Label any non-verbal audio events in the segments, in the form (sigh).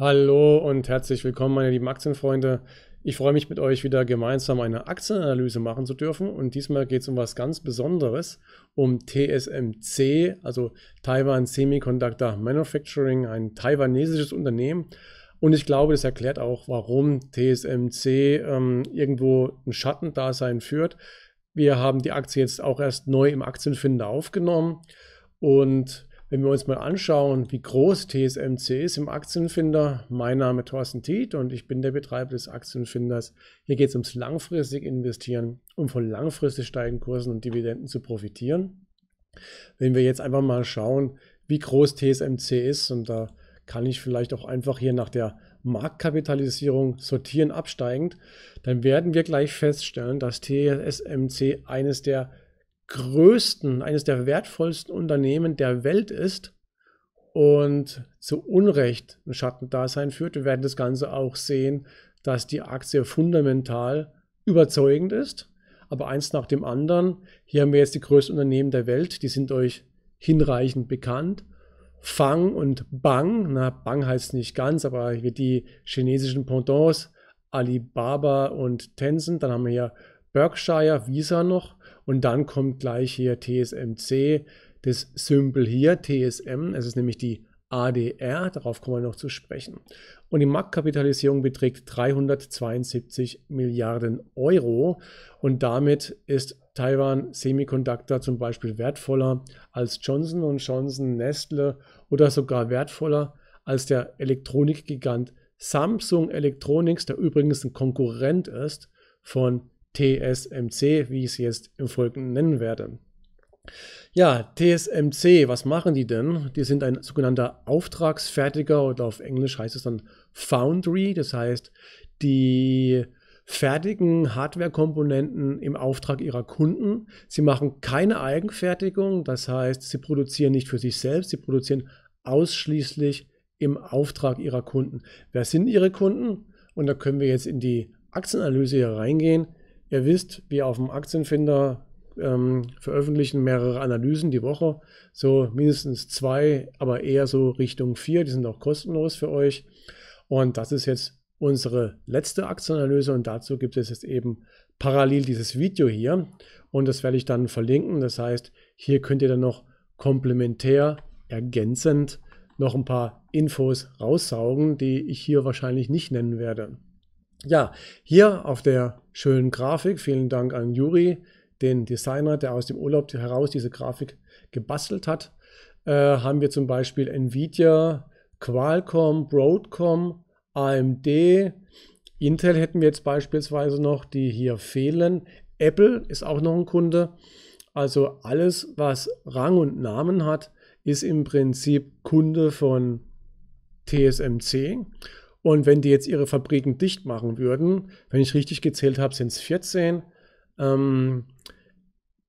Hallo und herzlich willkommen, meine lieben Aktienfreunde. Ich freue mich mit euch wieder gemeinsam eine Aktienanalyse machen zu dürfen und diesmal geht es um was ganz Besonderes, um TSMC, also Taiwan Semiconductor Manufacturing, ein taiwanesisches Unternehmen. Und ich glaube, das erklärt auch, warum TSMC ähm, irgendwo ein Schattendasein führt. Wir haben die Aktie jetzt auch erst neu im Aktienfinder aufgenommen und wenn wir uns mal anschauen, wie groß TSMC ist im Aktienfinder, mein Name ist Thorsten Tiet und ich bin der Betreiber des Aktienfinders. Hier geht es ums langfristig investieren, um von langfristig steigenden Kursen und Dividenden zu profitieren. Wenn wir jetzt einfach mal schauen, wie groß TSMC ist und da kann ich vielleicht auch einfach hier nach der Marktkapitalisierung sortieren absteigend, dann werden wir gleich feststellen, dass TSMC eines der größten, eines der wertvollsten Unternehmen der Welt ist und zu Unrecht ein Schattendasein führt. Wir werden das Ganze auch sehen, dass die Aktie fundamental überzeugend ist. Aber eins nach dem anderen, hier haben wir jetzt die größten Unternehmen der Welt, die sind euch hinreichend bekannt. Fang und Bang, na, Bang heißt nicht ganz, aber hier die chinesischen Pendants, Alibaba und Tencent, dann haben wir hier Berkshire, Visa noch und dann kommt gleich hier TSMC, das Symbol hier, TSM, es ist nämlich die ADR, darauf kommen wir noch zu sprechen. Und die Marktkapitalisierung beträgt 372 Milliarden Euro und damit ist Taiwan Semiconductor zum Beispiel wertvoller als Johnson Johnson, Nestle oder sogar wertvoller als der Elektronikgigant Samsung Electronics, der übrigens ein Konkurrent ist von TSMC, wie ich es jetzt im Folgenden nennen werde. Ja, TSMC, was machen die denn? Die sind ein sogenannter Auftragsfertiger oder auf Englisch heißt es dann Foundry, das heißt, die fertigen Hardwarekomponenten im Auftrag ihrer Kunden. Sie machen keine Eigenfertigung, das heißt, sie produzieren nicht für sich selbst, sie produzieren ausschließlich im Auftrag ihrer Kunden. Wer sind ihre Kunden? Und da können wir jetzt in die Aktienanalyse hier reingehen. Ihr wisst, wir auf dem Aktienfinder ähm, veröffentlichen mehrere Analysen die Woche, so mindestens zwei, aber eher so Richtung vier. Die sind auch kostenlos für euch. Und das ist jetzt unsere letzte Aktienanalyse und dazu gibt es jetzt eben parallel dieses Video hier und das werde ich dann verlinken. Das heißt, hier könnt ihr dann noch komplementär, ergänzend noch ein paar Infos raussaugen, die ich hier wahrscheinlich nicht nennen werde. Ja, hier auf der schönen Grafik. Vielen Dank an Juri, den Designer, der aus dem Urlaub heraus diese Grafik gebastelt hat. Äh, haben wir zum Beispiel Nvidia, Qualcomm, Broadcom, AMD, Intel hätten wir jetzt beispielsweise noch, die hier fehlen. Apple ist auch noch ein Kunde. Also alles, was Rang und Namen hat, ist im Prinzip Kunde von TSMC. Und wenn die jetzt ihre Fabriken dicht machen würden, wenn ich richtig gezählt habe, sind es 14, ähm,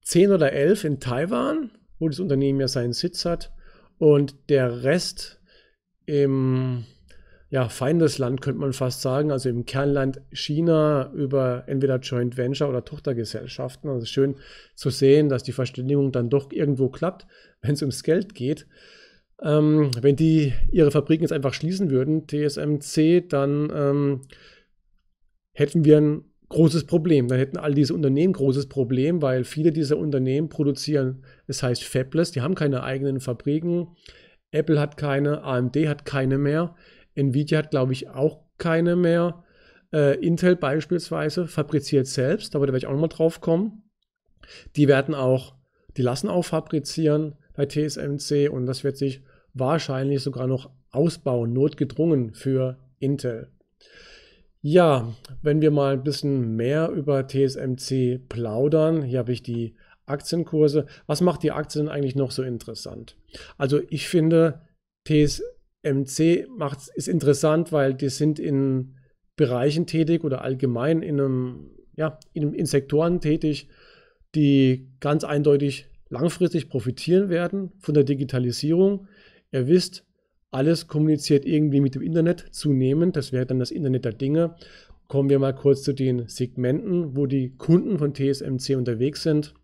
10 oder 11 in Taiwan, wo das Unternehmen ja seinen Sitz hat, und der Rest im ja, Feindesland, könnte man fast sagen, also im Kernland China über entweder Joint Venture oder Tochtergesellschaften. Also schön zu sehen, dass die Verständigung dann doch irgendwo klappt, wenn es ums Geld geht. Ähm, wenn die ihre Fabriken jetzt einfach schließen würden, TSMC, dann ähm, hätten wir ein großes Problem. Dann hätten all diese Unternehmen großes Problem, weil viele dieser Unternehmen produzieren, es heißt Fabless, die haben keine eigenen Fabriken. Apple hat keine, AMD hat keine mehr, Nvidia hat, glaube ich, auch keine mehr. Äh, Intel beispielsweise fabriziert selbst, aber da werde ich auch nochmal drauf kommen. Die werden auch, die lassen auch fabrizieren bei TSMC und das wird sich wahrscheinlich sogar noch ausbauen, notgedrungen für Intel. Ja, wenn wir mal ein bisschen mehr über TSMC plaudern, hier habe ich die Aktienkurse. Was macht die Aktien eigentlich noch so interessant? Also ich finde, TSMC macht, ist interessant, weil die sind in Bereichen tätig oder allgemein in, einem, ja, in, in Sektoren tätig, die ganz eindeutig langfristig profitieren werden von der Digitalisierung. Ihr wisst, alles kommuniziert irgendwie mit dem Internet zunehmend. Das wäre dann das Internet der Dinge. Kommen wir mal kurz zu den Segmenten, wo die Kunden von TSMC unterwegs sind.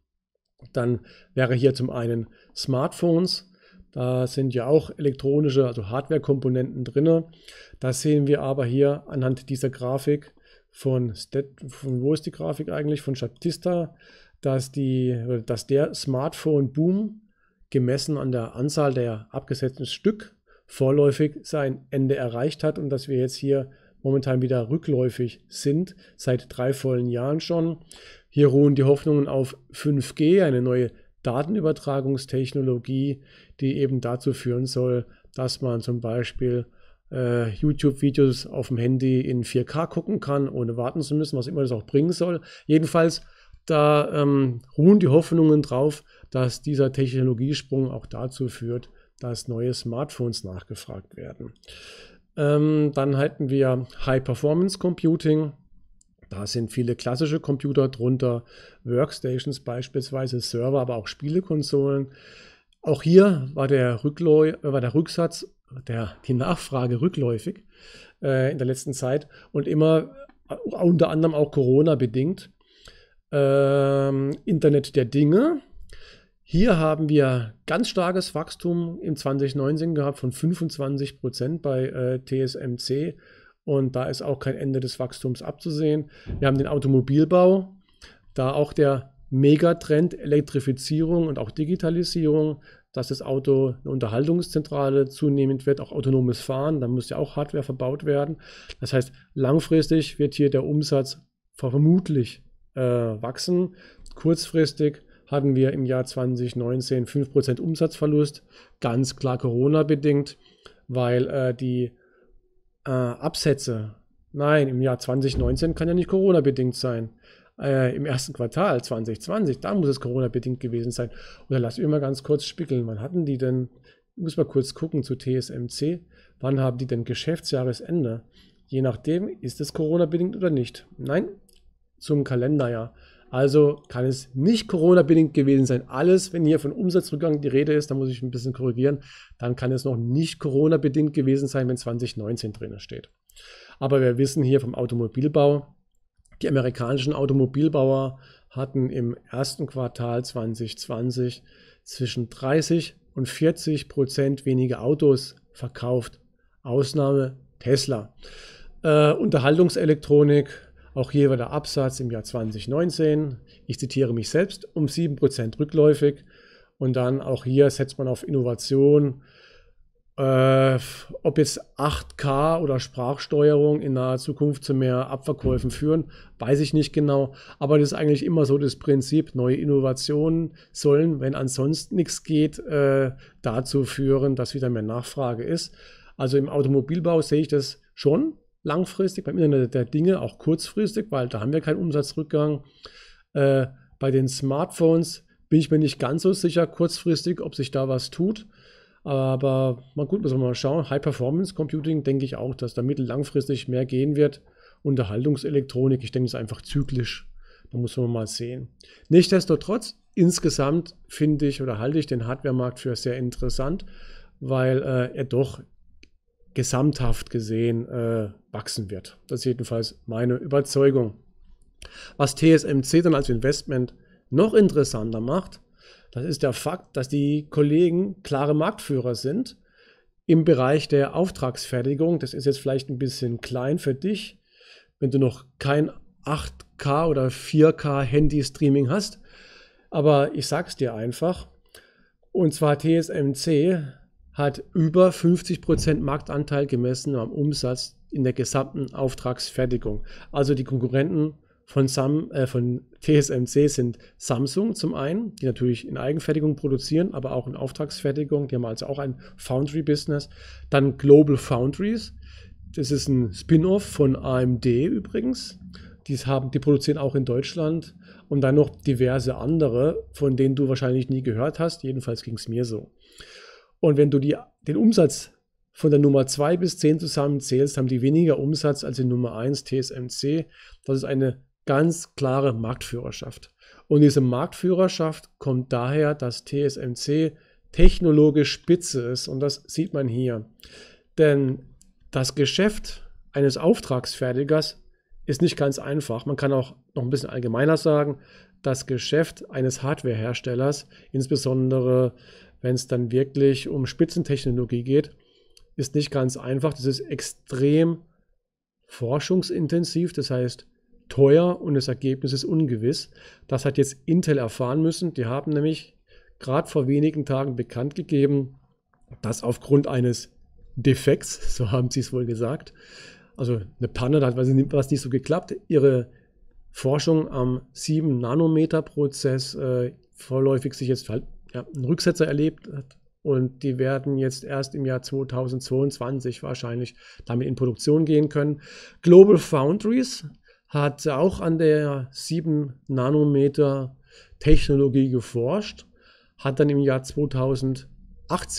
Dann wäre hier zum einen Smartphones. Da sind ja auch elektronische, also Hardware-Komponenten drin. Das sehen wir aber hier anhand dieser Grafik von, Stat von wo ist die Grafik eigentlich? Von Statista, dass, die, dass der Smartphone-Boom gemessen an der Anzahl der abgesetzten Stück vorläufig sein Ende erreicht hat und dass wir jetzt hier momentan wieder rückläufig sind, seit drei vollen Jahren schon. Hier ruhen die Hoffnungen auf 5G, eine neue Datenübertragungstechnologie, die eben dazu führen soll, dass man zum Beispiel äh, YouTube-Videos auf dem Handy in 4K gucken kann, ohne warten zu müssen, was immer das auch bringen soll. Jedenfalls da ähm, ruhen die Hoffnungen drauf, dass dieser Technologiesprung auch dazu führt, dass neue Smartphones nachgefragt werden. Ähm, dann halten wir High Performance Computing. Da sind viele klassische Computer drunter, Workstations beispielsweise, Server, aber auch Spielekonsolen. Auch hier war der, Rückläu war der Rücksatz, der, die Nachfrage rückläufig äh, in der letzten Zeit und immer äh, unter anderem auch Corona bedingt ähm, Internet der Dinge. Hier haben wir ganz starkes Wachstum im 2019 gehabt von 25 Prozent bei äh, TSMC und da ist auch kein Ende des Wachstums abzusehen. Wir haben den Automobilbau, da auch der Megatrend Elektrifizierung und auch Digitalisierung, dass das Auto eine Unterhaltungszentrale zunehmend wird, auch autonomes Fahren, da muss ja auch Hardware verbaut werden. Das heißt, langfristig wird hier der Umsatz vermutlich äh, wachsen. Kurzfristig hatten wir im Jahr 2019 5% Umsatzverlust, ganz klar Corona bedingt, weil äh, die äh, Absätze, nein, im Jahr 2019 kann ja nicht Corona bedingt sein. Äh, im ersten Quartal 2020, da muss es Corona-bedingt gewesen sein. Oder lass mich mal ganz kurz spiegeln. Wann hatten die denn, ich muss mal kurz gucken zu TSMC, wann haben die denn Geschäftsjahresende? Je nachdem, ist es Corona-bedingt oder nicht. Nein, zum Kalenderjahr. Also kann es nicht Corona-bedingt gewesen sein. Alles, wenn hier von Umsatzrückgang die Rede ist, da muss ich ein bisschen korrigieren, dann kann es noch nicht Corona-bedingt gewesen sein, wenn 2019 drin steht. Aber wir wissen hier vom Automobilbau, die amerikanischen Automobilbauer hatten im ersten Quartal 2020 zwischen 30 und 40 Prozent weniger Autos verkauft. Ausnahme Tesla. Äh, Unterhaltungselektronik, auch hier war der Absatz im Jahr 2019, ich zitiere mich selbst, um 7% rückläufig. Und dann auch hier setzt man auf Innovation. Äh, ob jetzt 8K oder Sprachsteuerung in naher Zukunft zu mehr Abverkäufen führen, weiß ich nicht genau. Aber das ist eigentlich immer so das Prinzip, neue Innovationen sollen, wenn ansonsten nichts geht, äh, dazu führen, dass wieder mehr Nachfrage ist. Also im Automobilbau sehe ich das schon, langfristig, beim Internet der Dinge auch kurzfristig, weil da haben wir keinen Umsatzrückgang. Äh, bei den Smartphones bin ich mir nicht ganz so sicher kurzfristig, ob sich da was tut. Aber mal gut, müssen wir mal schauen. High-Performance-Computing denke ich auch, dass da mittellangfristig mehr gehen wird. Unterhaltungselektronik, ich denke, ist einfach zyklisch. Da muss man mal sehen. Nichtsdestotrotz, insgesamt finde ich oder halte ich den Hardware-Markt für sehr interessant, weil äh, er doch gesamthaft gesehen äh, wachsen wird. Das ist jedenfalls meine Überzeugung. Was TSMC dann als Investment noch interessanter macht, das ist der Fakt, dass die Kollegen klare Marktführer sind im Bereich der Auftragsfertigung. Das ist jetzt vielleicht ein bisschen klein für dich, wenn du noch kein 8K oder 4K Handy-Streaming hast. Aber ich sag's dir einfach. Und zwar TSMC hat über 50% Marktanteil gemessen am Umsatz in der gesamten Auftragsfertigung. Also die Konkurrenten von, Sam, äh, von TSMC sind Samsung zum einen, die natürlich in Eigenfertigung produzieren, aber auch in Auftragsfertigung. Die haben also auch ein Foundry-Business. Dann Global Foundries. Das ist ein Spin-off von AMD übrigens. Die, haben, die produzieren auch in Deutschland. Und dann noch diverse andere, von denen du wahrscheinlich nie gehört hast. Jedenfalls ging es mir so. Und wenn du die, den Umsatz von der Nummer 2 bis 10 zusammenzählst, haben die weniger Umsatz als die Nummer 1 TSMC. Das ist eine ganz klare Marktführerschaft. Und diese Marktführerschaft kommt daher, dass TSMC technologisch spitze ist. Und das sieht man hier. Denn das Geschäft eines Auftragsfertigers ist nicht ganz einfach. Man kann auch noch ein bisschen allgemeiner sagen, das Geschäft eines Hardwareherstellers, insbesondere wenn es dann wirklich um Spitzentechnologie geht, ist nicht ganz einfach. Das ist extrem forschungsintensiv, das heißt teuer und das Ergebnis ist ungewiss. Das hat jetzt Intel erfahren müssen. Die haben nämlich gerade vor wenigen Tagen bekannt gegeben, dass aufgrund eines Defekts, (laughs) so haben sie es wohl gesagt, also eine Panne, da hat was nicht so geklappt, ihre Forschung am 7-Nanometer-Prozess äh, vorläufig sich jetzt halt ja, einen Rücksetzer erlebt hat. Und die werden jetzt erst im Jahr 2022 wahrscheinlich damit in Produktion gehen können. Global Foundries hat auch an der 7 Nanometer Technologie geforscht, hat dann im Jahr 2018,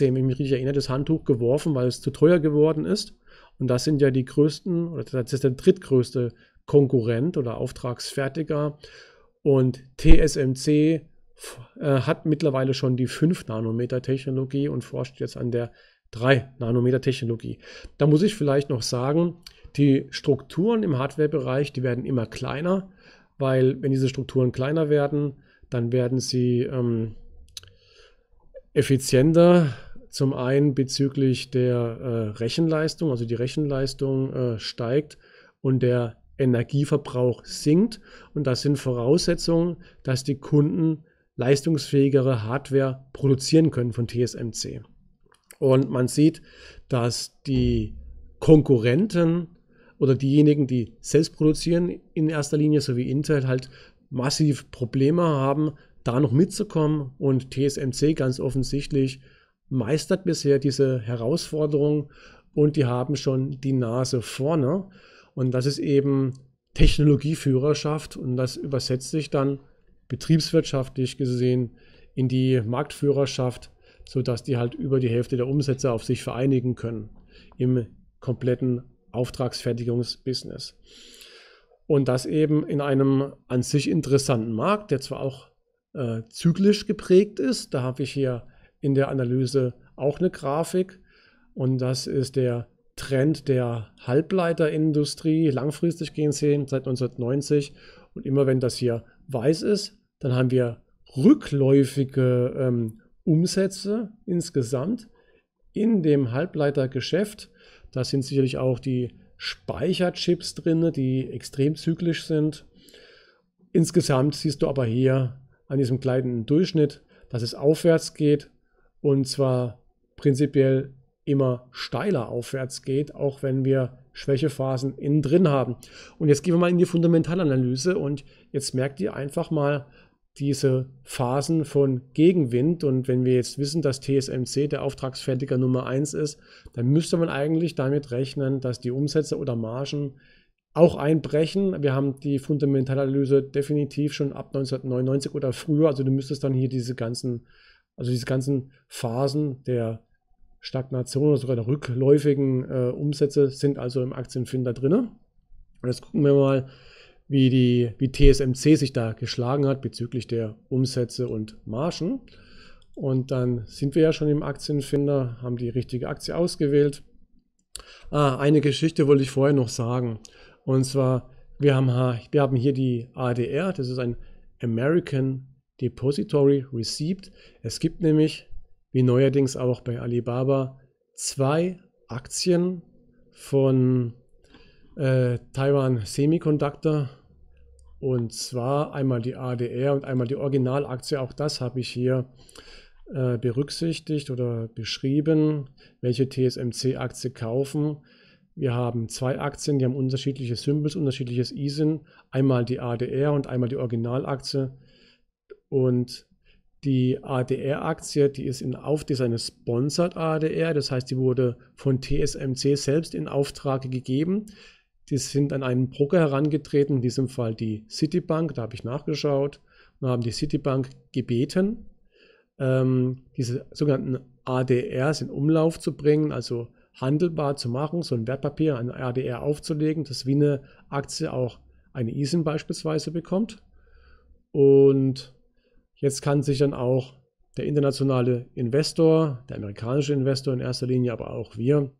wenn ich mich richtig erinnere, das Handtuch geworfen, weil es zu teuer geworden ist. Und das sind ja die größten, oder das ist der drittgrößte Konkurrent oder Auftragsfertiger. Und TSMC äh, hat mittlerweile schon die 5 Nanometer Technologie und forscht jetzt an der 3 Nanometer Technologie. Da muss ich vielleicht noch sagen, die Strukturen im Hardware-Bereich, die werden immer kleiner, weil wenn diese Strukturen kleiner werden, dann werden sie ähm, effizienter. Zum einen bezüglich der äh, Rechenleistung, also die Rechenleistung äh, steigt und der Energieverbrauch sinkt. Und das sind Voraussetzungen, dass die Kunden leistungsfähigere Hardware produzieren können von TSMC. Und man sieht, dass die Konkurrenten oder diejenigen, die selbst produzieren, in erster Linie, so wie Intel, halt massiv Probleme haben, da noch mitzukommen. Und TSMC ganz offensichtlich meistert bisher diese Herausforderung und die haben schon die Nase vorne. Und das ist eben Technologieführerschaft und das übersetzt sich dann betriebswirtschaftlich gesehen in die Marktführerschaft, sodass die halt über die Hälfte der Umsätze auf sich vereinigen können im kompletten Auftragsfertigungsbusiness. Und das eben in einem an sich interessanten Markt, der zwar auch äh, zyklisch geprägt ist. Da habe ich hier in der Analyse auch eine Grafik und das ist der Trend der Halbleiterindustrie langfristig gehen sehen seit 1990 und immer wenn das hier weiß ist, dann haben wir rückläufige ähm, Umsätze insgesamt in dem Halbleitergeschäft. Da sind sicherlich auch die Speicherchips drin, die extrem zyklisch sind. Insgesamt siehst du aber hier an diesem gleitenden Durchschnitt, dass es aufwärts geht und zwar prinzipiell immer steiler aufwärts geht, auch wenn wir Schwächephasen innen drin haben. Und jetzt gehen wir mal in die Fundamentalanalyse und jetzt merkt ihr einfach mal diese Phasen von Gegenwind. Und wenn wir jetzt wissen, dass TSMC der Auftragsfertiger Nummer 1 ist, dann müsste man eigentlich damit rechnen, dass die Umsätze oder Margen auch einbrechen. Wir haben die Fundamentalanalyse definitiv schon ab 1999 oder früher. Also du müsstest dann hier diese ganzen, also diese ganzen Phasen der Stagnation oder sogar der rückläufigen äh, Umsätze sind also im Aktienfinder drin. Und jetzt gucken wir mal, wie, die, wie TSMC sich da geschlagen hat bezüglich der Umsätze und Margen. Und dann sind wir ja schon im Aktienfinder, haben die richtige Aktie ausgewählt. Ah, eine Geschichte wollte ich vorher noch sagen. Und zwar, wir haben, wir haben hier die ADR, das ist ein American Depository Receipt. Es gibt nämlich wie neuerdings auch bei Alibaba, zwei Aktien von äh, Taiwan Semiconductor und zwar einmal die ADR und einmal die Originalaktie. Auch das habe ich hier äh, berücksichtigt oder beschrieben, welche TSMC-Aktie kaufen. Wir haben zwei Aktien, die haben unterschiedliche Symbols, unterschiedliches ISIN. Einmal die ADR und einmal die Originalaktie. Und die ADR-Aktie, die ist in Auftrag eine Sponsored ADR, das heißt, die wurde von TSMC selbst in Auftrag gegeben. Die sind an einen Broker herangetreten, in diesem Fall die Citibank, da habe ich nachgeschaut, und haben die Citibank gebeten, ähm, diese sogenannten ADRs in Umlauf zu bringen, also handelbar zu machen, so ein Wertpapier, ein ADR aufzulegen, dass wie eine Aktie auch eine ISIN beispielsweise bekommt. Und Jetzt kann sich dann auch der internationale Investor, der amerikanische Investor in erster Linie, aber auch wir,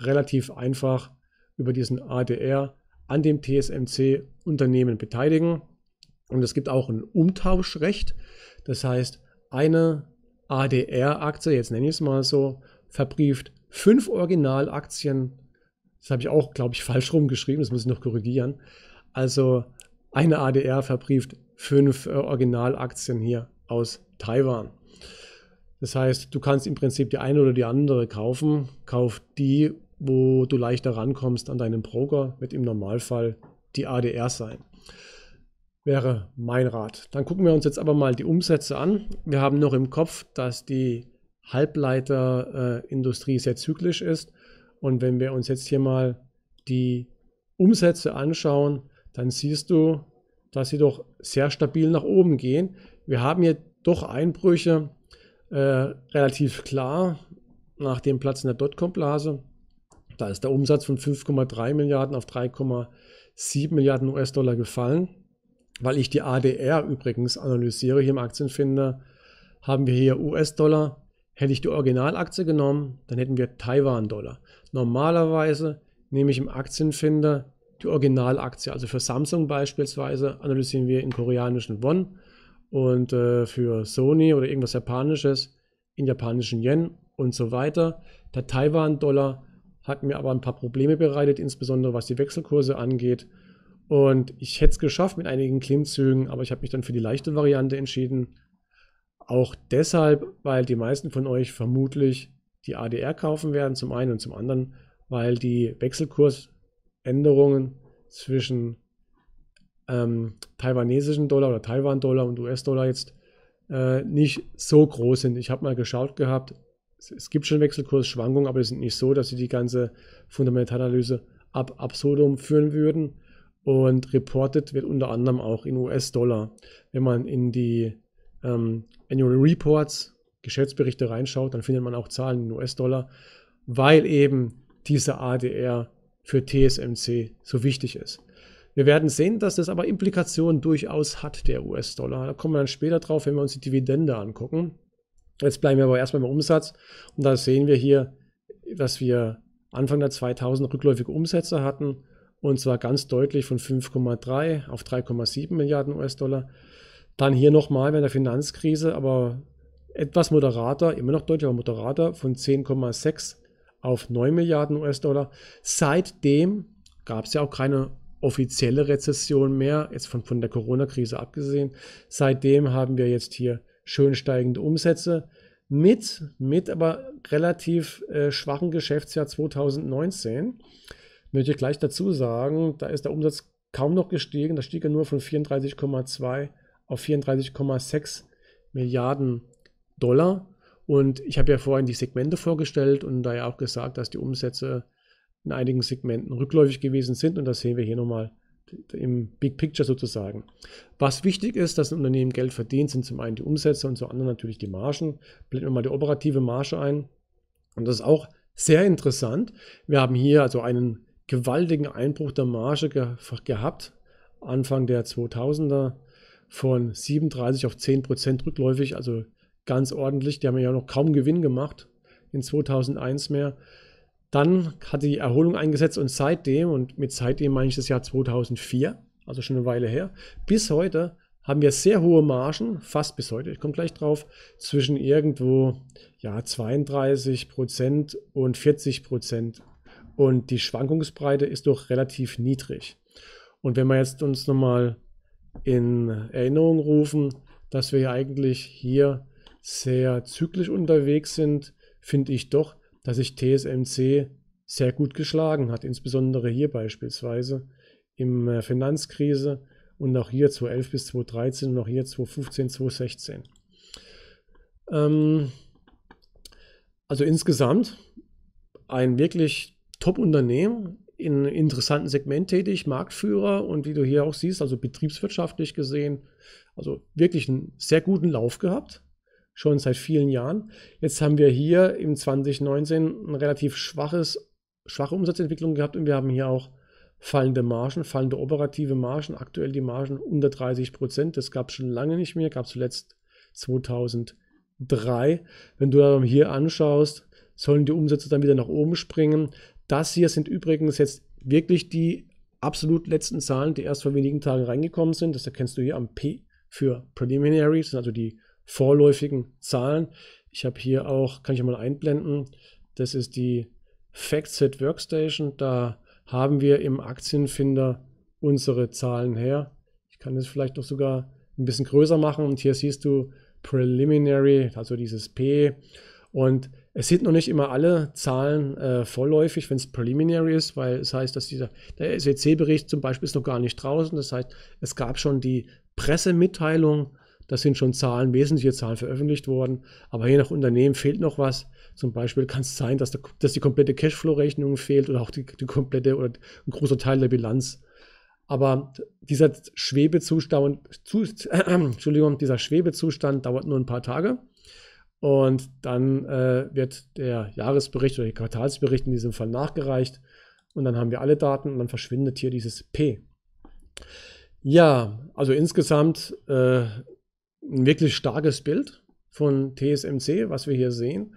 relativ einfach über diesen ADR an dem TSMC-Unternehmen beteiligen. Und es gibt auch ein Umtauschrecht. Das heißt, eine ADR-Aktie, jetzt nenne ich es mal so, verbrieft fünf Originalaktien. Das habe ich auch, glaube ich, falsch rumgeschrieben, das muss ich noch korrigieren. Also eine ADR verbrieft fünf äh, Originalaktien hier aus Taiwan. Das heißt, du kannst im Prinzip die eine oder die andere kaufen. Kauf die, wo du leichter rankommst an deinen Broker, wird im Normalfall die ADR sein. Wäre mein Rat. Dann gucken wir uns jetzt aber mal die Umsätze an. Wir haben noch im Kopf, dass die Halbleiterindustrie äh, sehr zyklisch ist. Und wenn wir uns jetzt hier mal die Umsätze anschauen, dann siehst du, dass sie doch sehr stabil nach oben gehen. Wir haben hier doch Einbrüche äh, relativ klar nach dem Platz in der Dotcom-Blase. Da ist der Umsatz von 5,3 Milliarden auf 3,7 Milliarden US-Dollar gefallen. Weil ich die ADR übrigens analysiere hier im Aktienfinder, haben wir hier US-Dollar. Hätte ich die Originalaktie genommen, dann hätten wir Taiwan-Dollar. Normalerweise nehme ich im Aktienfinder die Originalaktie. Also für Samsung beispielsweise analysieren wir in koreanischen Won und äh, für Sony oder irgendwas Japanisches in japanischen Yen und so weiter. Der Taiwan-Dollar hat mir aber ein paar Probleme bereitet, insbesondere was die Wechselkurse angeht. Und ich hätte es geschafft mit einigen Klimmzügen, aber ich habe mich dann für die leichte Variante entschieden. Auch deshalb, weil die meisten von euch vermutlich die ADR kaufen werden, zum einen und zum anderen, weil die Wechselkurs Änderungen zwischen ähm, taiwanesischen Dollar oder Taiwan-Dollar und US-Dollar jetzt äh, nicht so groß sind. Ich habe mal geschaut gehabt, es, es gibt schon Wechselkursschwankungen, aber es sind nicht so, dass sie die ganze Fundamentalanalyse ab absurdum führen würden. Und reported wird unter anderem auch in US-Dollar. Wenn man in die ähm, Annual Reports, Geschäftsberichte reinschaut, dann findet man auch Zahlen in US-Dollar, weil eben diese ADR für TSMC so wichtig ist. Wir werden sehen, dass das aber Implikationen durchaus hat, der US-Dollar. Da kommen wir dann später drauf, wenn wir uns die Dividende angucken. Jetzt bleiben wir aber erstmal im Umsatz. Und da sehen wir hier, dass wir Anfang der 2000 rückläufige Umsätze hatten. Und zwar ganz deutlich von 5,3 auf 3,7 Milliarden US-Dollar. Dann hier nochmal bei der Finanzkrise, aber etwas moderater, immer noch deutlich, aber moderater, von 10,6 Milliarden auf 9 Milliarden US-Dollar. Seitdem gab es ja auch keine offizielle Rezession mehr, jetzt von, von der Corona-Krise abgesehen. Seitdem haben wir jetzt hier schön steigende Umsätze mit, mit aber relativ äh, schwachen Geschäftsjahr 2019. Möchte ich gleich dazu sagen, da ist der Umsatz kaum noch gestiegen, da stieg er nur von 34,2 auf 34,6 Milliarden Dollar. Und ich habe ja vorhin die Segmente vorgestellt und da ja auch gesagt, dass die Umsätze in einigen Segmenten rückläufig gewesen sind. Und das sehen wir hier nochmal im Big Picture sozusagen. Was wichtig ist, dass ein Unternehmen Geld verdient, sind zum einen die Umsätze und zum anderen natürlich die Margen. Blenden wir mal die operative Marge ein. Und das ist auch sehr interessant. Wir haben hier also einen gewaltigen Einbruch der Marge ge gehabt, Anfang der 2000er von 37 auf 10 Prozent rückläufig, also ganz ordentlich. Die haben ja noch kaum Gewinn gemacht in 2001 mehr. Dann hat die Erholung eingesetzt und seitdem, und mit seitdem meine ich das Jahr 2004, also schon eine Weile her, bis heute haben wir sehr hohe Margen, fast bis heute, ich komme gleich drauf, zwischen irgendwo ja, 32 und 40 Und die Schwankungsbreite ist doch relativ niedrig. Und wenn wir jetzt uns nochmal in Erinnerung rufen, dass wir eigentlich hier sehr zyklisch unterwegs sind, finde ich doch, dass sich TSMC sehr gut geschlagen hat, insbesondere hier beispielsweise im äh, Finanzkrise und auch hier 2011 bis 2013 und auch hier 2015, 2016. Ähm, also insgesamt ein wirklich Top-Unternehmen in interessanten Segment tätig, Marktführer und wie du hier auch siehst, also betriebswirtschaftlich gesehen, also wirklich einen sehr guten Lauf gehabt schon seit vielen Jahren. Jetzt haben wir hier im 2019 ein relativ schwaches, schwache Umsatzentwicklung gehabt und wir haben hier auch fallende Margen, fallende operative Margen, aktuell die Margen unter 30 Prozent. Das gab es schon lange nicht mehr, gab es zuletzt 2003. Wenn du hier anschaust, sollen die Umsätze dann wieder nach oben springen. Das hier sind übrigens jetzt wirklich die absolut letzten Zahlen, die erst vor wenigen Tagen reingekommen sind. Das erkennst du hier am P für Preliminaries, also die vorläufigen Zahlen. Ich habe hier auch, kann ich mal einblenden, das ist die FactSet Workstation. Da haben wir im Aktienfinder unsere Zahlen her. Ich kann das vielleicht noch sogar ein bisschen größer machen und hier siehst du Preliminary, also dieses P. Und es sind noch nicht immer alle Zahlen äh, vorläufig, wenn es preliminary ist, weil es heißt, dass dieser, der SEC-Bericht zum Beispiel ist noch gar nicht draußen. Das heißt, es gab schon die Pressemitteilung das sind schon Zahlen, wesentliche Zahlen veröffentlicht worden. Aber je nach Unternehmen fehlt noch was. Zum Beispiel kann es sein, dass, der, dass die komplette Cashflow-Rechnung fehlt oder auch die, die komplette oder ein großer Teil der Bilanz. Aber dieser Schwebezustand, zu, äh, (clears throat) Entschuldigung, dieser Schwebezustand dauert nur ein paar Tage. Und dann äh, wird der Jahresbericht oder der Quartalsbericht in diesem Fall nachgereicht. Und dann haben wir alle Daten und dann verschwindet hier dieses P. Ja, also insgesamt äh, ein wirklich starkes Bild von TSMC, was wir hier sehen.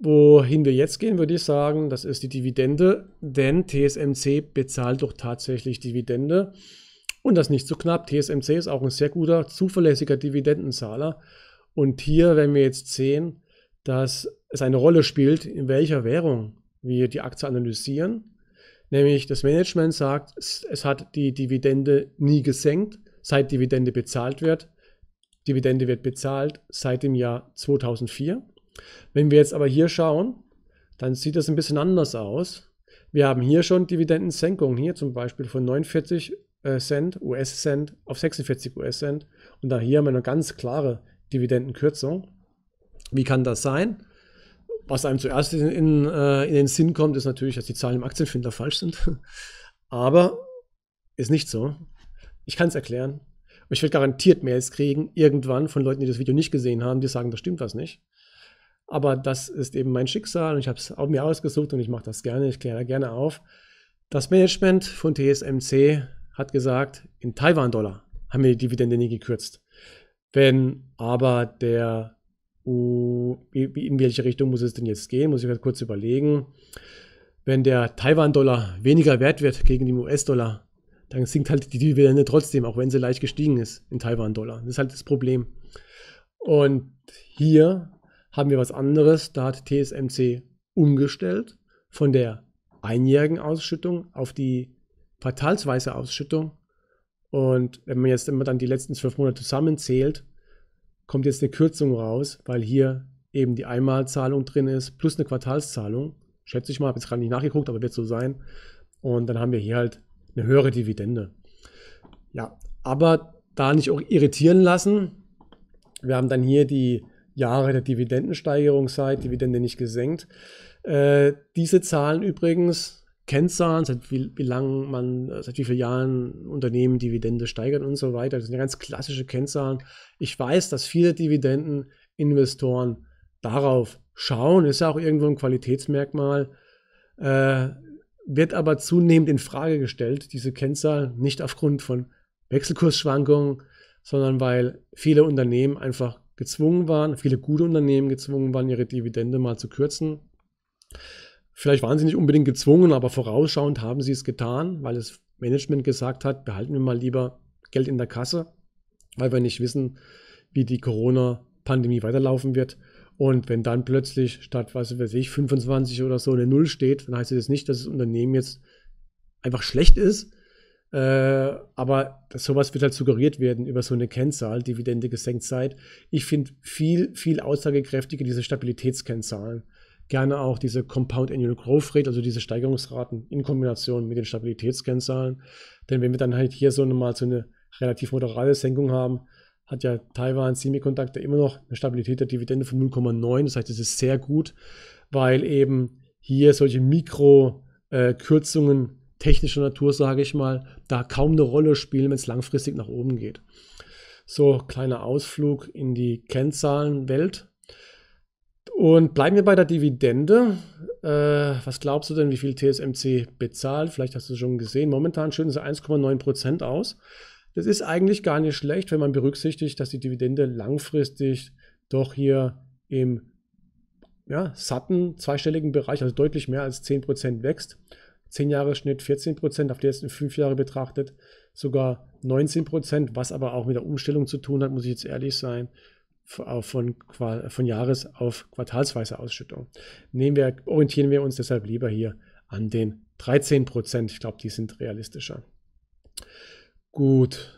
Wohin wir jetzt gehen, würde ich sagen, das ist die Dividende, denn TSMC bezahlt doch tatsächlich Dividende. Und das nicht zu so knapp. TSMC ist auch ein sehr guter, zuverlässiger Dividendenzahler. Und hier werden wir jetzt sehen, dass es eine Rolle spielt, in welcher Währung wir die Aktie analysieren. Nämlich das Management sagt, es hat die Dividende nie gesenkt, seit Dividende bezahlt wird. Dividende wird bezahlt seit dem Jahr 2004. Wenn wir jetzt aber hier schauen, dann sieht das ein bisschen anders aus. Wir haben hier schon Dividendensenkungen, hier zum Beispiel von 49 äh, Cent US-Cent auf 46 US-Cent. Und da hier haben wir eine ganz klare Dividendenkürzung. Wie kann das sein? Was einem zuerst in, in, äh, in den Sinn kommt, ist natürlich, dass die Zahlen im Aktienfinder falsch sind. (laughs) Aber ist nicht so. Ich kann es erklären ich werde garantiert Mails kriegen, irgendwann von Leuten, die das Video nicht gesehen haben, die sagen, da stimmt was nicht. Aber das ist eben mein Schicksal und ich habe es mir ausgesucht und ich mache das gerne, ich kläre da gerne auf. Das Management von TSMC hat gesagt, in Taiwan-Dollar haben wir die Dividende nie gekürzt. Wenn aber der, uh, in welche Richtung muss es denn jetzt gehen, muss ich halt kurz überlegen. Wenn der Taiwan-Dollar weniger wert wird gegen den US-Dollar, dann sinkt halt die Dividende trotzdem, auch wenn sie leicht gestiegen ist in Taiwan-Dollar. Das ist halt das Problem. Und hier haben wir was anderes. Da hat TSMC umgestellt von der einjährigen Ausschüttung auf die quartalsweise Ausschüttung. Und wenn man jetzt immer dann die letzten zwölf Monate zusammenzählt, kommt jetzt eine Kürzung raus, weil hier eben die Einmalzahlung drin ist, plus eine Quartalszahlung. Schätze ich mal, habe jetzt gerade nicht nachgeguckt, aber wird so sein. Und dann haben wir hier halt eine höhere Dividende. Ja, aber da nicht auch irritieren lassen. Wir haben dann hier die Jahre der Dividendensteigerung seit Dividende nicht gesenkt. Äh, diese Zahlen übrigens, Kennzahlen, seit wie, wie lang man, äh, seit wie vielen Jahren Unternehmen Dividende steigern und so weiter. Das sind ja ganz klassische Kennzahlen. Ich weiß, dass viele Dividendeninvestoren darauf schauen. Ist ja auch irgendwo ein Qualitätsmerkmal. Äh, wird aber zunehmend in Frage gestellt, diese Kennzahl, nicht aufgrund von Wechselkursschwankungen, sondern weil viele Unternehmen einfach gezwungen waren, viele gute Unternehmen gezwungen waren, ihre Dividende mal zu kürzen. Vielleicht waren sie nicht unbedingt gezwungen, aber vorausschauend haben sie es getan, weil das Management gesagt hat, behalten wir mal lieber Geld in der Kasse, weil wir nicht wissen, wie die Corona-Pandemie weiterlaufen wird. Und wenn dann plötzlich statt, was weiß ich, 25 oder so eine Null steht, dann heißt das nicht, dass das Unternehmen jetzt einfach schlecht ist. Äh, aber sowas wird halt suggeriert werden über so eine Kennzahl, Dividende gesenkt seid. Ich finde viel, viel aussagekräftiger diese Stabilitätskennzahlen. Gerne auch diese Compound Annual Growth Rate, also diese Steigerungsraten in Kombination mit den Stabilitätskennzahlen. Denn wenn wir dann halt hier so eine, mal so eine relativ moderate Senkung haben, hat ja Taiwan Semiconductor immer noch eine Stabilität der Dividende von 0,9. Das heißt, es ist sehr gut, weil eben hier solche Mikrokürzungen äh, technischer Natur, sage ich mal, da kaum eine Rolle spielen, wenn es langfristig nach oben geht. So, kleiner Ausflug in die Kennzahlenwelt. Und bleiben wir bei der Dividende. Äh, was glaubst du denn, wie viel TSMC bezahlt? Vielleicht hast du es schon gesehen. Momentan schütten sie 1,9% aus. Das ist eigentlich gar nicht schlecht, wenn man berücksichtigt, dass die Dividende langfristig doch hier im ja, satten zweistelligen Bereich, also deutlich mehr als 10% wächst. 10 Jahre Schnitt 14%, auf die letzten 5 Jahre betrachtet sogar 19%, was aber auch mit der Umstellung zu tun hat, muss ich jetzt ehrlich sein, von, von Jahres- auf quartalsweise Ausschüttung. Nehmen wir, orientieren wir uns deshalb lieber hier an den 13%. Ich glaube, die sind realistischer. Gut.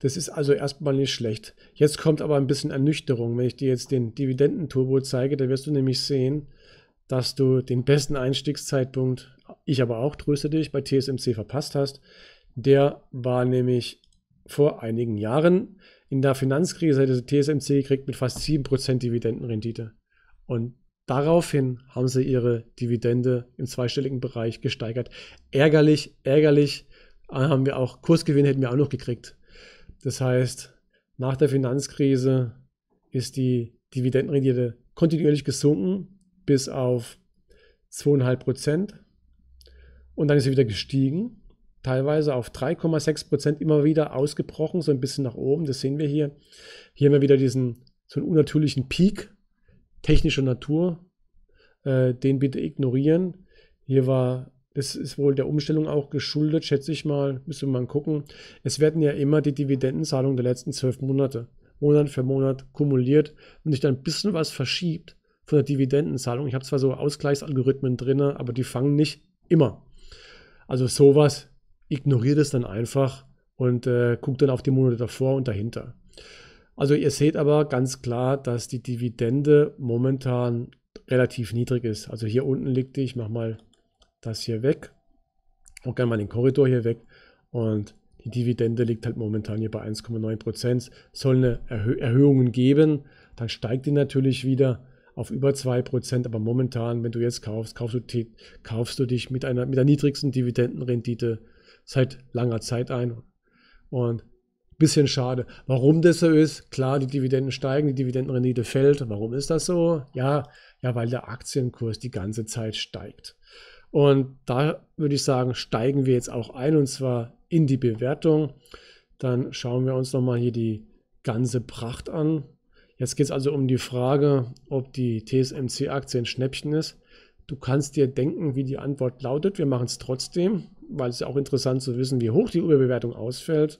Das ist also erstmal nicht schlecht. Jetzt kommt aber ein bisschen Ernüchterung. Wenn ich dir jetzt den Dividendenturbo zeige, da wirst du nämlich sehen, dass du den besten Einstiegszeitpunkt, ich aber auch tröste dich, bei TSMC verpasst hast. Der war nämlich vor einigen Jahren. In der Finanzkrise hätte TSMC gekriegt mit fast 7% Dividendenrendite. Und daraufhin haben sie ihre Dividende im zweistelligen Bereich gesteigert. Ärgerlich, ärgerlich Ah, haben wir auch Kursgewinn hätten wir auch noch gekriegt. Das heißt, nach der Finanzkrise ist die Dividendenrendite kontinuierlich gesunken bis auf 2,5 Prozent. Und dann ist sie wieder gestiegen, teilweise auf 3,6 Prozent immer wieder ausgebrochen, so ein bisschen nach oben. Das sehen wir hier. Hier haben wir wieder diesen so einen unnatürlichen Peak technischer Natur. Äh, den bitte ignorieren. Hier war das ist wohl der Umstellung auch geschuldet, schätze ich mal. Müssen wir mal gucken. Es werden ja immer die Dividendenzahlungen der letzten zwölf Monate, Monat für Monat kumuliert und sich dann ein bisschen was verschiebt von der Dividendenzahlung. Ich habe zwar so Ausgleichsalgorithmen drin, aber die fangen nicht immer. Also sowas ignoriert es dann einfach und äh, guckt dann auf die Monate davor und dahinter. Also ihr seht aber ganz klar, dass die Dividende momentan relativ niedrig ist. Also hier unten liegt die, ich mache mal das hier weg. Und gerne mal den Korridor hier weg. Und die Dividende liegt halt momentan hier bei 1,9 Prozent. Soll eine Erhö Erhöhung geben, dann steigt die natürlich wieder auf über 2 Prozent. Aber momentan, wenn du jetzt kaufst, kaufst du, kaufst du dich mit einer mit der niedrigsten Dividendenrendite seit langer Zeit ein. Und ein bisschen schade. Warum das so ist? Klar, die Dividenden steigen, die Dividendenrendite fällt. Warum ist das so? Ja, ja, weil der Aktienkurs die ganze Zeit steigt. Und da würde ich sagen, steigen wir jetzt auch ein und zwar in die Bewertung. Dann schauen wir uns nochmal hier die ganze Pracht an. Jetzt geht es also um die Frage, ob die TSMC-Aktie ein Schnäppchen ist. Du kannst dir denken, wie die Antwort lautet. Wir machen es trotzdem, weil es ja auch interessant zu wissen, wie hoch die Überbewertung ausfällt.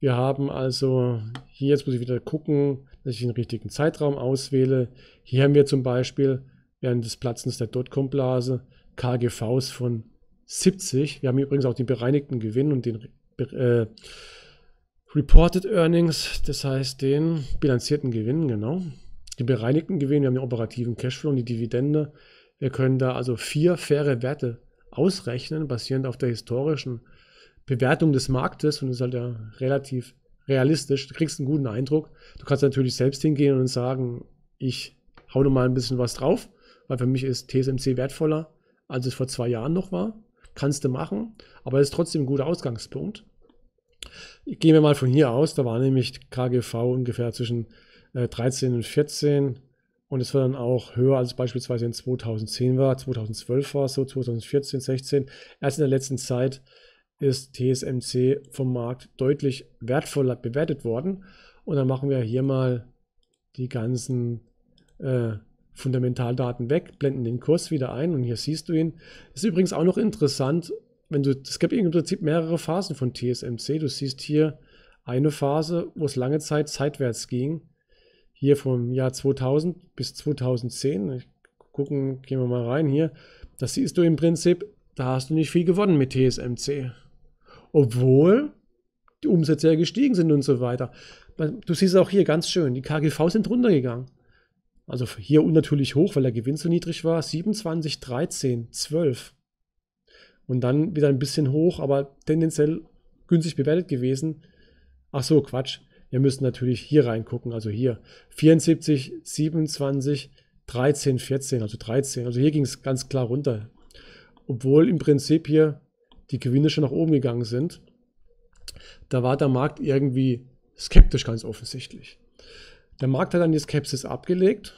Wir haben also hier, jetzt muss ich wieder gucken, dass ich den richtigen Zeitraum auswähle. Hier haben wir zum Beispiel während des Platzens der Dotcom-Blase KGVs von 70. Wir haben übrigens auch den bereinigten Gewinn und den äh, Reported Earnings, das heißt den bilanzierten Gewinn, genau. Den bereinigten Gewinn, wir haben den operativen Cashflow und die Dividende. Wir können da also vier faire Werte ausrechnen, basierend auf der historischen Bewertung des Marktes und das ist halt ja relativ realistisch. Du kriegst einen guten Eindruck. Du kannst natürlich selbst hingehen und sagen, ich hau noch mal ein bisschen was drauf, weil für mich ist TSMC wertvoller als es vor zwei Jahren noch war. Kannst du machen, aber es ist trotzdem ein guter Ausgangspunkt. Gehen wir mal von hier aus, da war nämlich KGV ungefähr zwischen 13 äh, und 14 und es war dann auch höher, als beispielsweise in 2010 war, 2012 war es so, 2014, 16. Erst in der letzten Zeit ist TSMC vom Markt deutlich wertvoller bewertet worden und dann machen wir hier mal die ganzen äh, Fundamentaldaten weg, blenden den Kurs wieder ein und hier siehst du ihn. Das ist übrigens auch noch interessant, wenn du, es gibt im Prinzip mehrere Phasen von TSMC. Du siehst hier eine Phase, wo es lange Zeit seitwärts ging. Hier vom Jahr 2000 bis 2010. Gucken, gehen wir mal rein hier. Das siehst du im Prinzip, da hast du nicht viel gewonnen mit TSMC. Obwohl die Umsätze ja gestiegen sind und so weiter. Du siehst auch hier ganz schön, die KGV sind runtergegangen. Also hier unnatürlich hoch, weil der Gewinn so niedrig war. 27, 13, 12. Und dann wieder ein bisschen hoch, aber tendenziell günstig bewertet gewesen. Ach so, Quatsch. Wir müssen natürlich hier reingucken. Also hier 74, 27, 13, 14, also 13. Also hier ging es ganz klar runter. Obwohl im Prinzip hier die Gewinne schon nach oben gegangen sind. Da war der Markt irgendwie skeptisch, ganz offensichtlich. Der Markt hat dann die Skepsis abgelegt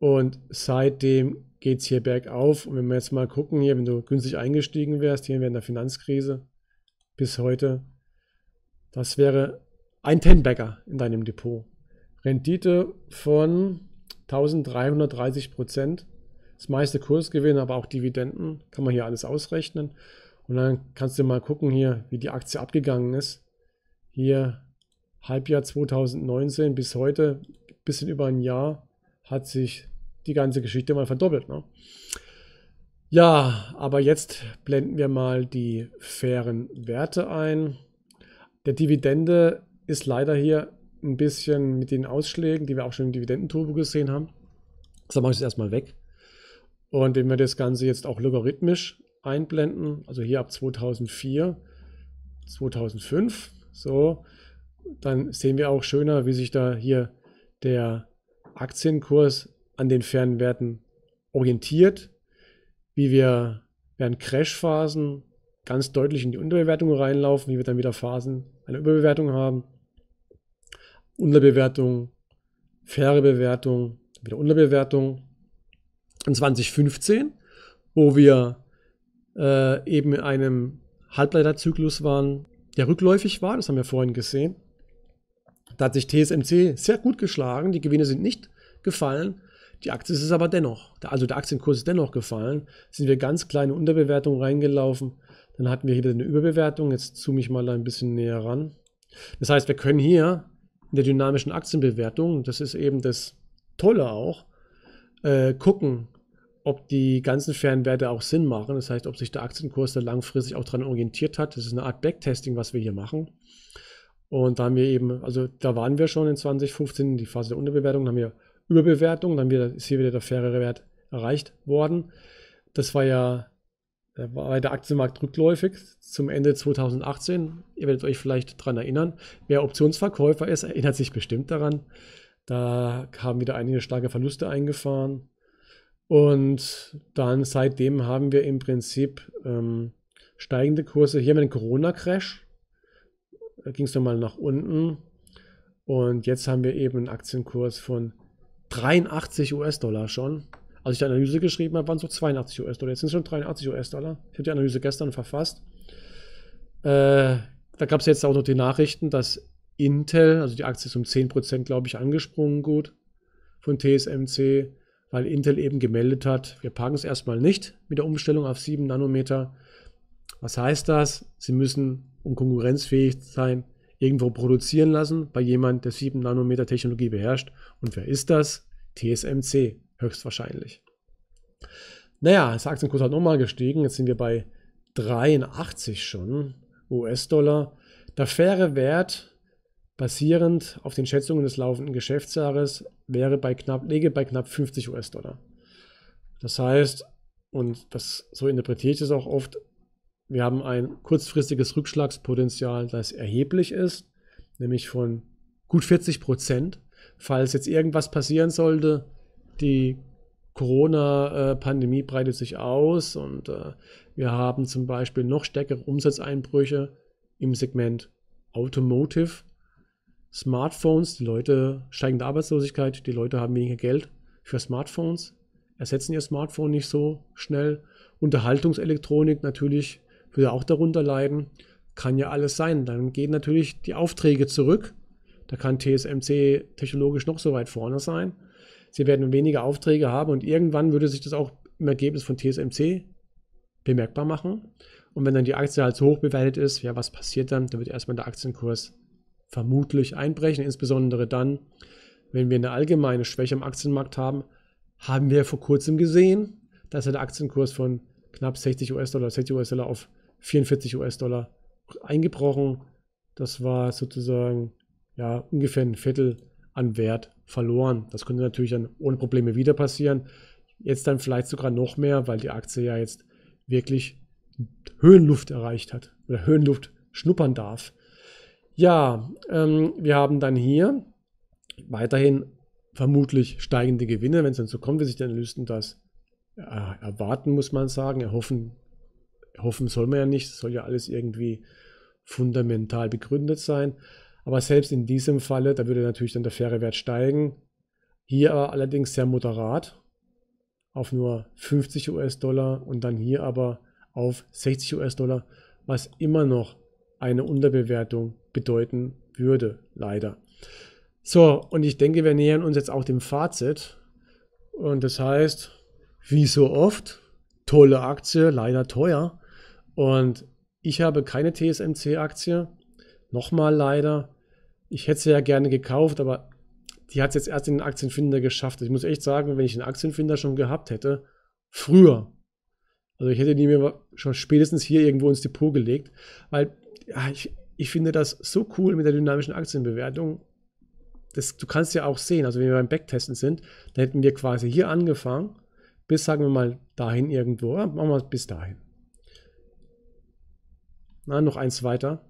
und seitdem geht es hier bergauf. Und wenn wir jetzt mal gucken, hier, wenn du günstig eingestiegen wärst, hier während der Finanzkrise bis heute, das wäre ein Tenbagger in deinem Depot. Rendite von 1330 Prozent. Das meiste Kursgewinn, aber auch Dividenden, kann man hier alles ausrechnen. Und dann kannst du mal gucken hier, wie die Aktie abgegangen ist. Hier Halbjahr 2019 bis heute, bisschen über ein Jahr, hat sich die ganze Geschichte mal verdoppelt. Ne? Ja, aber jetzt blenden wir mal die fairen Werte ein. Der Dividende ist leider hier ein bisschen mit den Ausschlägen, die wir auch schon im Dividendenturbo gesehen haben. Deshalb mache ich es erstmal weg. Und wenn wir das Ganze jetzt auch logarithmisch einblenden, also hier ab 2004, 2005, so, dann sehen wir auch schöner, wie sich da hier der Aktienkurs an den fairen Werten orientiert, wie wir während Crashphasen ganz deutlich in die Unterbewertung reinlaufen, wie wir dann wieder Phasen einer Überbewertung haben. Unterbewertung, faire Bewertung, wieder Unterbewertung. In 2015, wo wir äh, eben in einem Halbleiterzyklus waren, der rückläufig war, das haben wir vorhin gesehen, da hat sich TSMC sehr gut geschlagen, die Gewinne sind nicht gefallen, die Aktie ist es aber dennoch, also der Aktienkurs ist dennoch gefallen, sind wir ganz kleine Unterbewertungen reingelaufen, dann hatten wir hier eine Überbewertung, jetzt zoome ich mal ein bisschen näher ran. Das heißt, wir können hier in der dynamischen Aktienbewertung, das ist eben das Tolle auch, äh, gucken, ob die ganzen Fernwerte auch Sinn machen. Das heißt, ob sich der Aktienkurs da langfristig auch dran orientiert hat. Das ist eine Art Backtesting, was wir hier machen. Und da haben wir eben, also da waren wir schon in 2015 in die Phase der Unterbewertung, dann haben wir Überbewertung, dann wieder, ist hier wieder der fairere Wert erreicht worden. Das war ja da war der Aktienmarkt rückläufig zum Ende 2018. Ihr werdet euch vielleicht daran erinnern. Wer Optionsverkäufer ist, erinnert sich bestimmt daran. Da haben wieder einige starke Verluste eingefahren. Und dann seitdem haben wir im Prinzip ähm, steigende Kurse. Hier haben wir den Corona-Crash ging es nochmal nach unten. Und jetzt haben wir eben einen Aktienkurs von 83 US-Dollar schon. Als ich die Analyse geschrieben habe, waren es so 82 US-Dollar. Jetzt sind es schon 83 US-Dollar. Ich habe die Analyse gestern verfasst. Äh, da gab es jetzt auch noch die Nachrichten, dass Intel, also die Aktie ist um 10%, glaube ich, angesprungen gut von TSMC, weil Intel eben gemeldet hat, wir parken es erstmal nicht mit der Umstellung auf 7 Nanometer. Was heißt das? Sie müssen um konkurrenzfähig sein, irgendwo produzieren lassen bei jemand, der 7 Nanometer Technologie beherrscht. Und wer ist das? TSMC, höchstwahrscheinlich. Naja, das Aktienkurs hat nochmal gestiegen. Jetzt sind wir bei 83 schon US-Dollar. Der faire Wert basierend auf den Schätzungen des laufenden Geschäftsjahres wäre bei knapp, läge bei knapp 50 US-Dollar. Das heißt, und das so interpretiere ich es auch oft, wir haben ein kurzfristiges Rückschlagspotenzial, das erheblich ist, nämlich von gut 40 Prozent. Falls jetzt irgendwas passieren sollte, die Corona-Pandemie breitet sich aus und äh, wir haben zum Beispiel noch stärkere Umsatzeinbrüche im Segment Automotive, Smartphones, die Leute steigende Arbeitslosigkeit, die Leute haben weniger Geld für Smartphones, ersetzen ihr Smartphone nicht so schnell. Unterhaltungselektronik natürlich würde auch darunter leiden. Kann ja alles sein. Dann gehen natürlich die Aufträge zurück. Da kann TSMC technologisch noch so weit vorne sein. Sie werden weniger Aufträge haben und irgendwann würde sich das auch im Ergebnis von TSMC bemerkbar machen. Und wenn dann die Aktie halt so hoch bewertet ist, ja, was passiert dann? Dann wird erstmal der Aktienkurs vermutlich einbrechen, insbesondere dann, wenn wir eine allgemeine Schwäche im Aktienmarkt haben, haben wir vor kurzem gesehen, dass der Aktienkurs von knapp 60 US-Dollar, 60 US-Dollar auf 44 US-Dollar eingebrochen. Das war sozusagen ja, ungefähr ein Viertel an Wert verloren. Das könnte natürlich dann ohne Probleme wieder passieren. Jetzt dann vielleicht sogar noch mehr, weil die Aktie ja jetzt wirklich Höhenluft erreicht hat oder Höhenluft schnuppern darf. Ja, ähm, wir haben dann hier weiterhin vermutlich steigende Gewinne, wenn es dann so kommt, wie sich die Analysten das äh, erwarten, muss man sagen, erhoffen hoffen soll man ja nicht, soll ja alles irgendwie fundamental begründet sein. Aber selbst in diesem Falle, da würde natürlich dann der faire Wert steigen. Hier aber allerdings sehr moderat auf nur 50 US-Dollar und dann hier aber auf 60 US-Dollar, was immer noch eine Unterbewertung bedeuten würde, leider. So, und ich denke, wir nähern uns jetzt auch dem Fazit. Und das heißt, wie so oft, tolle Aktie, leider teuer. Und ich habe keine TSMC-Aktie. Nochmal leider. Ich hätte sie ja gerne gekauft, aber die hat es jetzt erst in den Aktienfinder geschafft. Ich muss echt sagen, wenn ich den Aktienfinder schon gehabt hätte, früher, also ich hätte die mir schon spätestens hier irgendwo ins Depot gelegt, weil ja, ich, ich finde das so cool mit der dynamischen Aktienbewertung. Das, du kannst ja auch sehen, also wenn wir beim Backtesten sind, dann hätten wir quasi hier angefangen, bis sagen wir mal dahin irgendwo, ja, machen wir es bis dahin. Na, noch eins weiter.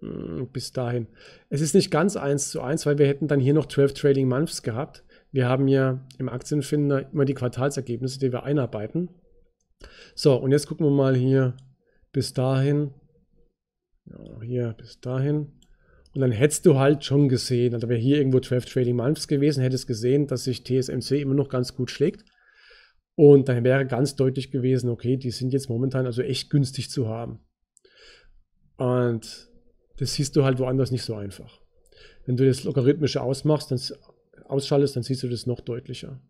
Hm, bis dahin. Es ist nicht ganz eins zu eins, weil wir hätten dann hier noch 12 Trading Months gehabt. Wir haben ja im Aktienfinder immer die Quartalsergebnisse, die wir einarbeiten. So, und jetzt gucken wir mal hier bis dahin. Ja, hier bis dahin. Und dann hättest du halt schon gesehen, also wäre hier irgendwo 12 Trading Months gewesen, hättest gesehen, dass sich TSMC immer noch ganz gut schlägt. Und dann wäre ganz deutlich gewesen, okay, die sind jetzt momentan also echt günstig zu haben. Und das siehst du halt woanders nicht so einfach. Wenn du das Logarithmische ausmachst, dann ausschaltest, dann siehst du das noch deutlicher.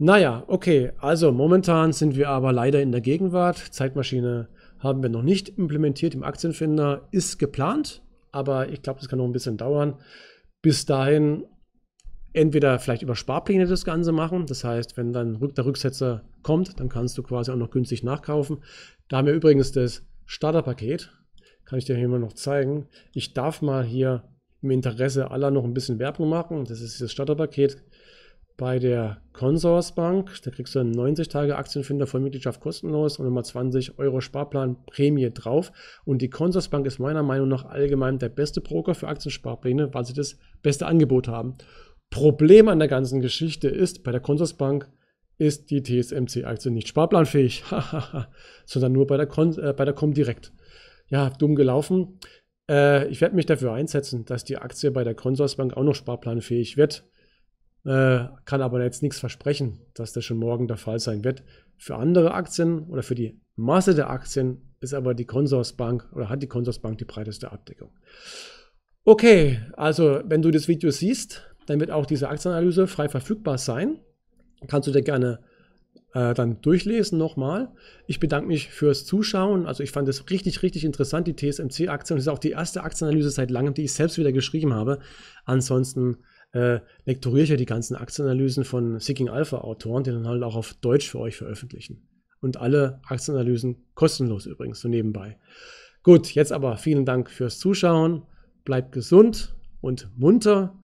Naja, okay, also momentan sind wir aber leider in der Gegenwart. Zeitmaschine haben wir noch nicht implementiert im Aktienfinder, ist geplant, aber ich glaube, das kann noch ein bisschen dauern. Bis dahin entweder vielleicht über Sparpläne das Ganze machen. Das heißt, wenn dann der Rücksetzer kommt, dann kannst du quasi auch noch günstig nachkaufen. Da haben wir übrigens das Starterpaket. Kann ich dir hier mal noch zeigen. Ich darf mal hier im Interesse aller noch ein bisschen Werbung machen. Das ist das Starterpaket bei der Consorsbank. Da kriegst du 90 Tage Aktienfinder Vollmitgliedschaft kostenlos und nochmal 20 Euro Sparplan Prämie drauf. Und die Consorsbank ist meiner Meinung nach allgemein der beste Broker für Aktiensparpläne, weil sie das beste Angebot haben. Problem an der ganzen Geschichte ist, bei der Consorsbank ist die TSMC-Aktie nicht sparplanfähig, (laughs) sondern nur bei der, Con äh, bei der Comdirect. Ja, dumm gelaufen. Äh, ich werde mich dafür einsetzen, dass die Aktie bei der Consorsbank auch noch sparplanfähig wird. Äh, kann aber jetzt nichts versprechen, dass das schon morgen der Fall sein wird. Für andere Aktien oder für die Masse der Aktien ist aber die Consorsbank oder hat die Consorsbank die breiteste Abdeckung. Okay, also wenn du das Video siehst, dann wird auch diese Aktienanalyse frei verfügbar sein. Kannst du dir gerne äh, dann durchlesen nochmal. Ich bedanke mich fürs Zuschauen. Also ich fand es richtig, richtig interessant, die TSMC-Aktie. Und es ist auch die erste Aktienanalyse seit langem, die ich selbst wieder geschrieben habe. Ansonsten äh, lektoriere ich ja die ganzen Aktienanalysen von Seeking Alpha Autoren, die dann halt auch auf Deutsch für euch veröffentlichen. Und alle Aktienanalysen kostenlos übrigens, so nebenbei. Gut, jetzt aber vielen Dank fürs Zuschauen. Bleibt gesund und munter